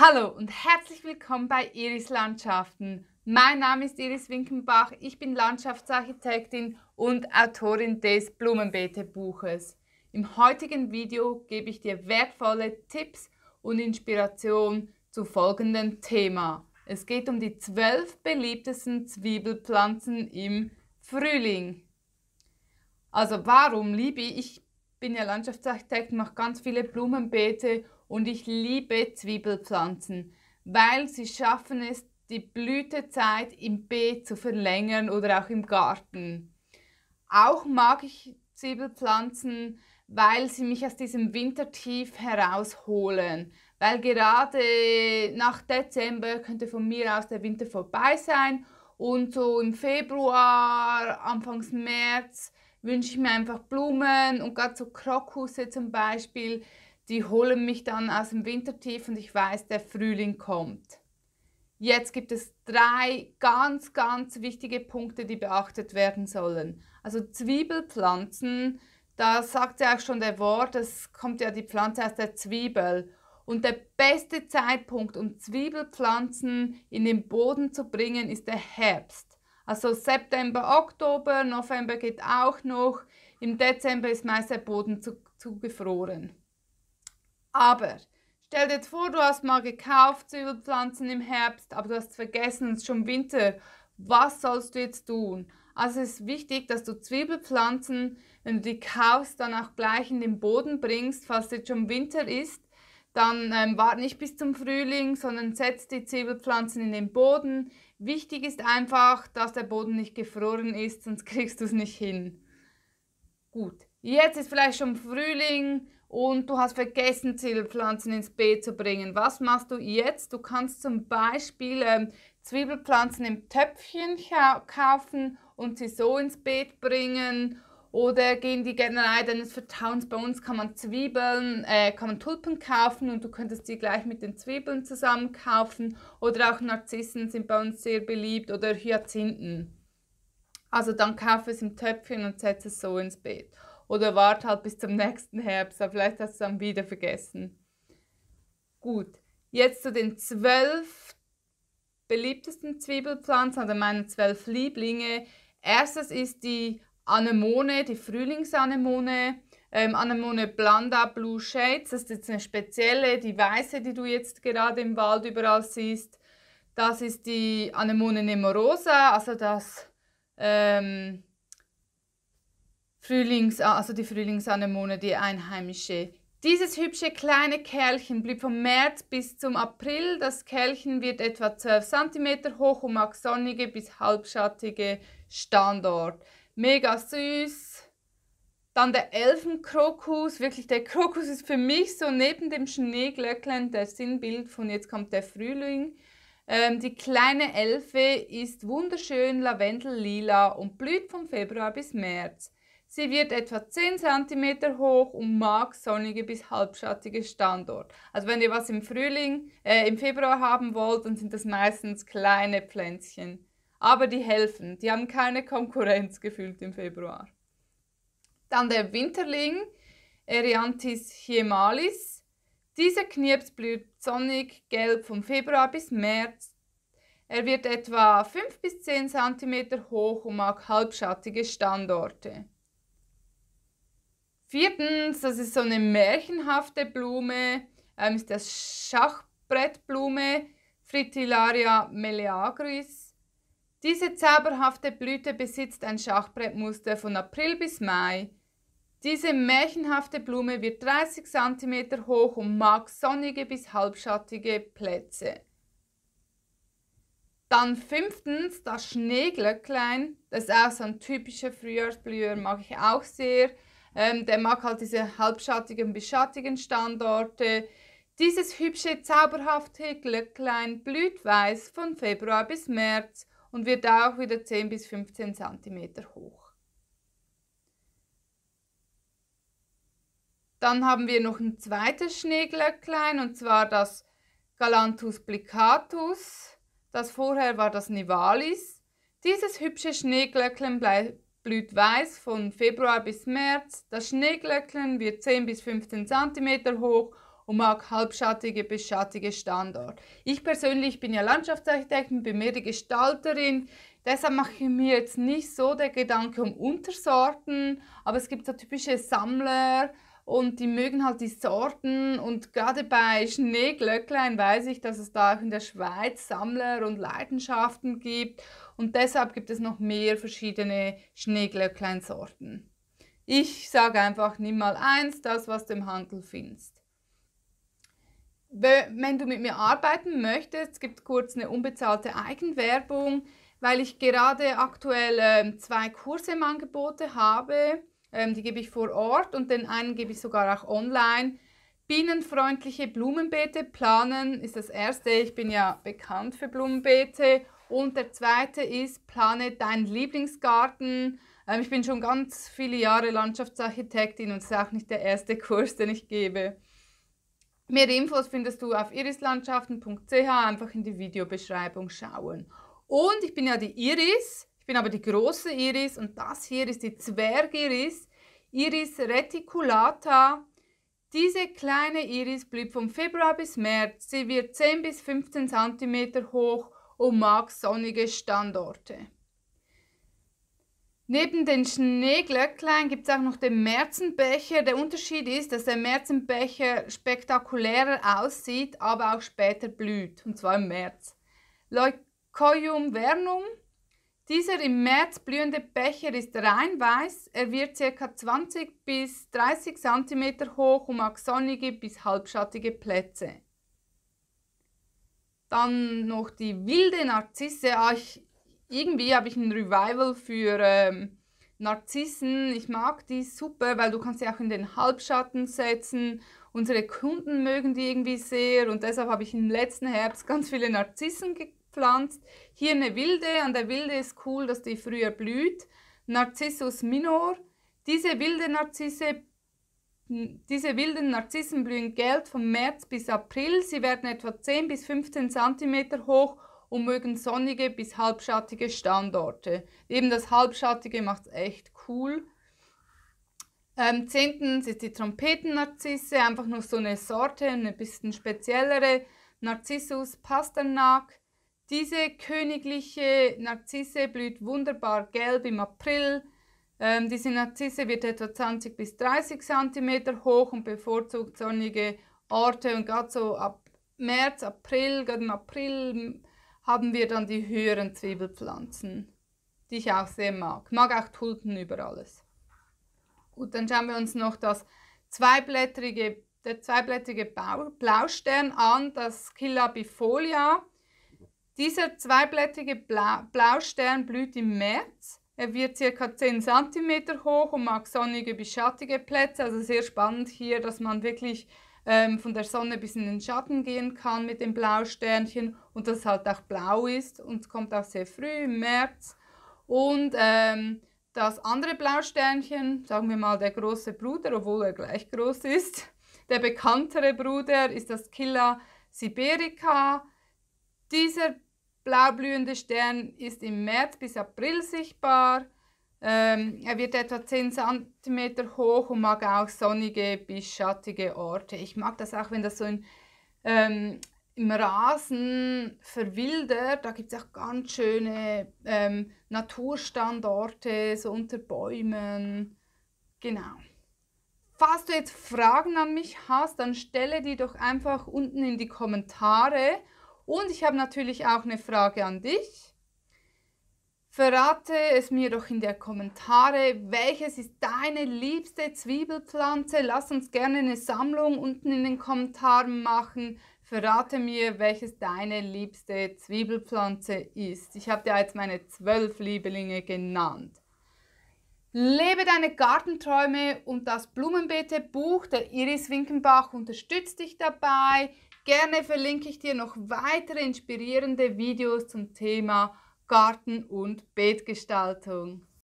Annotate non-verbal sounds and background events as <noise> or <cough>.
Hallo und herzlich willkommen bei Iris Landschaften. Mein Name ist Iris Winkenbach, ich bin Landschaftsarchitektin und Autorin des Blumenbeete-Buches. Im heutigen Video gebe ich dir wertvolle Tipps und Inspiration zu folgendem Thema. Es geht um die zwölf beliebtesten Zwiebelpflanzen im Frühling. Also warum liebe ich, ich bin ja Landschaftsarchitekt, mache ganz viele Blumenbeete und ich liebe Zwiebelpflanzen, weil sie schaffen es, die Blütezeit im Beet zu verlängern oder auch im Garten. Auch mag ich Zwiebelpflanzen, weil sie mich aus diesem Wintertief herausholen. Weil gerade nach Dezember könnte von mir aus der Winter vorbei sein und so im Februar, Anfangs März wünsche ich mir einfach Blumen und gerade so Krokusse zum Beispiel die holen mich dann aus dem Wintertief und ich weiß, der Frühling kommt. Jetzt gibt es drei ganz, ganz wichtige Punkte, die beachtet werden sollen. Also Zwiebelpflanzen, da sagt ja auch schon der Wort, das kommt ja die Pflanze aus der Zwiebel. Und der beste Zeitpunkt, um Zwiebelpflanzen in den Boden zu bringen, ist der Herbst. Also September, Oktober, November geht auch noch. Im Dezember ist meist der Boden zu, zugefroren. Aber stell dir jetzt vor, du hast mal gekauft Zwiebelpflanzen im Herbst, aber du hast vergessen, es ist schon Winter. Was sollst du jetzt tun? Also es ist wichtig, dass du Zwiebelpflanzen, wenn du die kaufst, dann auch gleich in den Boden bringst, falls es jetzt schon Winter ist. Dann ähm, wart nicht bis zum Frühling, sondern setz die Zwiebelpflanzen in den Boden. Wichtig ist einfach, dass der Boden nicht gefroren ist, sonst <laughs> kriegst du es nicht hin. Gut, jetzt ist vielleicht schon Frühling, und du hast vergessen, Zwiebelpflanzen ins Beet zu bringen. Was machst du jetzt? Du kannst zum Beispiel ähm, Zwiebelpflanzen im Töpfchen kaufen und sie so ins Beet bringen. Oder gehen die Gärtnerei deines Vertrauens. Bei uns kann man Zwiebeln, äh, kann man Tulpen kaufen und du könntest die gleich mit den Zwiebeln zusammen kaufen. Oder auch Narzissen sind bei uns sehr beliebt oder Hyazinthen. Also dann kaufe es im Töpfchen und setze es so ins Beet. Oder warte halt bis zum nächsten Herbst, aber vielleicht hast du es dann wieder vergessen. Gut, jetzt zu den zwölf beliebtesten Zwiebelpflanzen oder meine zwölf Lieblinge. Erstes ist die Anemone, die Frühlingsanemone. Ähm, Anemone Blanda Blue Shades, das ist jetzt eine spezielle, die weiße, die du jetzt gerade im Wald überall siehst. Das ist die Anemone Nemorosa, also das ähm, Frühlings, ah, also die Frühlingsanemone, die einheimische. Dieses hübsche kleine Kerlchen blieb vom März bis zum April. Das Kerlchen wird etwa 12 cm hoch und mag sonnige bis halbschattige Standort. Mega süß. Dann der Elfenkrokus. Wirklich, der Krokus ist für mich so neben dem Schneeglöcklein der Sinnbild von jetzt kommt der Frühling. Ähm, die kleine Elfe ist wunderschön lavendellila und blüht vom Februar bis März. Sie wird etwa 10 cm hoch und mag sonnige bis halbschattige Standort. Also wenn ihr was im Frühling, äh, im Februar haben wollt, dann sind das meistens kleine Pflänzchen. Aber die helfen, die haben keine Konkurrenz <laughs> gefühlt im Februar. Dann der Winterling, Erianthis hiemalis. Dieser Knirps blüht sonnig gelb vom Februar bis März. Er wird etwa 5 bis 10 cm hoch und mag halbschattige Standorte. Viertens, das ist so eine märchenhafte Blume, ähm, ist das Schachbrettblume Fritillaria meleagris. Diese zauberhafte Blüte besitzt ein Schachbrettmuster von April bis Mai. Diese märchenhafte Blume wird 30 cm hoch und mag sonnige bis halbschattige Plätze. Dann fünftens das Schneeglöcklein. Das ist auch so ein typischer Frühjahrsblüher, mag ich auch sehr. Ähm, der mag halt diese halbschattigen bis schattigen Standorte. Dieses hübsche, zauberhafte Glöcklein blüht weiß von Februar bis März und wird auch wieder 10 bis 15 cm hoch. Dann haben wir noch ein zweites Schneeglöcklein und zwar das Galanthus plicatus. Das vorher war das Nivalis. Dieses hübsche Schneeglöcklein blüht weiß von Februar bis März. Das Schneeglöcklein wird 10 bis 15 cm hoch und mag halbschattige bis schattige Standort. Ich persönlich bin ja Landschaftsarchitektin, bin mehr die Gestalterin. Deshalb mache ich mir jetzt nicht so der Gedanke um Untersorten, aber es gibt so typische Sammler und die mögen halt die Sorten und gerade bei Schneeglöcklein weiß ich, dass es da auch in der Schweiz Sammler und Leidenschaften gibt und deshalb gibt es noch mehr verschiedene Schneeglöcklein-Sorten. Ich sage einfach, nimm mal eins, das, was du im Handel findest. Wenn du mit mir arbeiten möchtest, gibt kurz eine unbezahlte Eigenwerbung, weil ich gerade aktuell ähm, zwei Kurse im Angebot habe. Ähm, die gebe ich vor Ort und den einen gebe ich sogar auch online. Bienenfreundliche Blumenbeete planen ist das erste. Ich bin ja bekannt für Blumenbeete und der zweite ist, plane deinen Lieblingsgarten. Ähm, ich bin schon ganz viele Jahre Landschaftsarchitektin und es ist auch nicht der erste <laughs> Kurs, den ich gebe. Mehr Infos findest du auf irislandschaften.ch, einfach in die Videobeschreibung schauen. Und ich bin ja die Iris, ich bin aber die große Iris und das hier ist die Zwergiris, Iris reticulata. Diese kleine Iris blüht vom Februar bis März. Sie wird 10 bis 15 cm hoch und mag sonnige Standorte. Neben den Schneeglöcklein gibt es auch noch den Märzenbecher. Der Unterschied ist, dass der Märzenbecher spektakulärer aussieht, aber auch später blüht, und zwar im März. Leucoium vernum. Dieser im März blühende Becher ist rein weiß. Er wird ca. 20 bis 30 cm hoch und mag sonnige bis halbschattige Plätze. Dann noch die wilde Narzisse. Ah, ich, irgendwie habe ich ein Revival für ähm, Narzissen. Ich mag die super, weil du kannst sie auch in den Halbschatten setzen. Unsere Kunden mögen die irgendwie sehr und deshalb habe ich im letzten Herbst ganz viele Narzissen gepflanzt. Hier eine wilde. An der wilde ist cool, dass die früher blüht. Narcissus minor. Diese wilde Narzisse diese wilden Narzissen blühen gelb von März bis April. Sie werden etwa 10 bis 15 cm hoch und mögen sonnige bis halbschattige Standorte. Eben das halbschattige macht es echt cool. Ähm, zehntens ist die Trompetennarzisse, einfach nur so eine Sorte, eine bisschen speziellere. Narzissus Pasternak. Diese königliche Narzisse blüht wunderbar gelb im April. Ähm, diese Narzisse wird etwa 20 bis 30 cm hoch und bevorzugt sonnige Orte. Und gerade so ab März, April, gerade im April haben wir dann die höheren Zwiebelpflanzen, die ich auch sehr mag. Ich Mag auch Tulpen über alles. Gut, dann schauen wir uns noch das zweiblättrige, der zweiblättrige Blaustern an, das Killabifolia. Dieser zweiblättrige Blaustern blüht im März er wird ca. 10 cm hoch und mag sonnige bis schattige Plätze. Also sehr spannend hier, dass man wirklich ähm, von der Sonne bis in den Schatten gehen kann mit dem Blausternchen und das halt auch blau ist und kommt auch sehr früh im März. Und ähm, das andere Blausternchen, sagen wir mal der große Bruder, obwohl er gleich groß ist, <laughs> der bekanntere Bruder ist das Killa siberica. Dieser blaublühende Stern ist im März bis April sichtbar. Ähm, er wird etwa 10 cm hoch und mag auch sonnige bis schattige Orte. Ich mag das auch, wenn das so in, ähm, im Rasen verwildert. Da gibt es auch ganz schöne ähm, Naturstandorte, so unter Bäumen. Genau. Falls du jetzt Fragen an mich hast, dann stelle die doch einfach unten in die Kommentare und ich habe natürlich auch eine Frage an dich. Verrate es mir doch in der Kommentare, welches ist deine liebste Zwiebelpflanze? Lass uns gerne eine Sammlung unten in den Kommentaren machen. Verrate mir, welches deine liebste Zwiebelpflanze ist. Ich habe dir jetzt meine zwölf Lieblinge genannt. Lebe deine Gartenträume und das Blumenbeete-Buch der Iris Winkenbach unterstützt dich dabei. Gerne verlinke ich dir noch weitere inspirierende Videos zum Thema Garten- und Beetgestaltung.